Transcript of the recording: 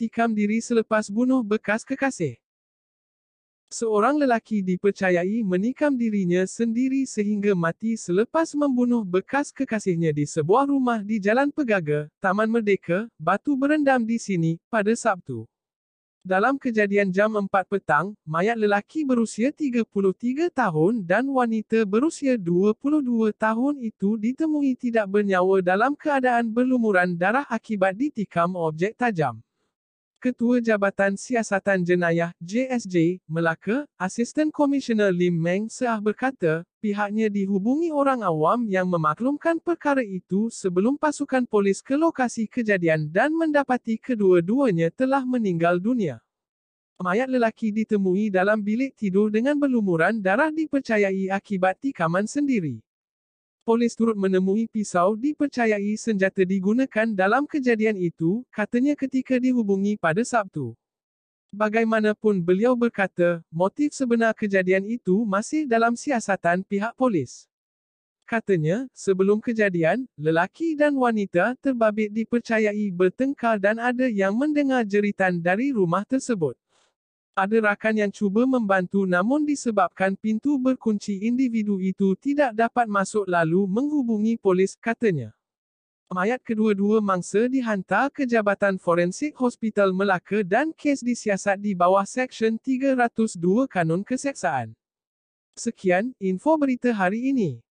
tikam diri selepas bunuh bekas kekasih. Seorang lelaki dipercayai menikam dirinya sendiri sehingga mati selepas membunuh bekas kekasihnya di sebuah rumah di Jalan Pegaga, Taman Merdeka, Batu Berendam di sini, pada Sabtu. Dalam kejadian jam 4 petang, mayat lelaki berusia 33 tahun dan wanita berusia 22 tahun itu ditemui tidak bernyawa dalam keadaan berlumuran darah akibat ditikam objek tajam. Ketua Jabatan Siasatan Jenayah JSJ, Melaka, Asisten Komisioner Lim Meng Seah berkata, pihaknya dihubungi orang awam yang memaklumkan perkara itu sebelum pasukan polis ke lokasi kejadian dan mendapati kedua-duanya telah meninggal dunia. Mayat lelaki ditemui dalam bilik tidur dengan berlumuran darah dipercayai akibat tikaman sendiri polis turut menemui pisau dipercayai senjata digunakan dalam kejadian itu, katanya ketika dihubungi pada Sabtu. Bagaimanapun beliau berkata, motif sebenar kejadian itu masih dalam siasatan pihak polis. Katanya, sebelum kejadian, lelaki dan wanita terbabit dipercayai bertengkar dan ada yang mendengar jeritan dari rumah tersebut. Ada rakan yang cuba membantu namun disebabkan pintu berkunci individu itu tidak dapat masuk lalu menghubungi polis, katanya. Mayat kedua-dua mangsa dihantar ke Jabatan Forensik Hospital Melaka dan kes disiasat di bawah Seksyen 302 Kanun Keseksaan. Sekian info berita hari ini.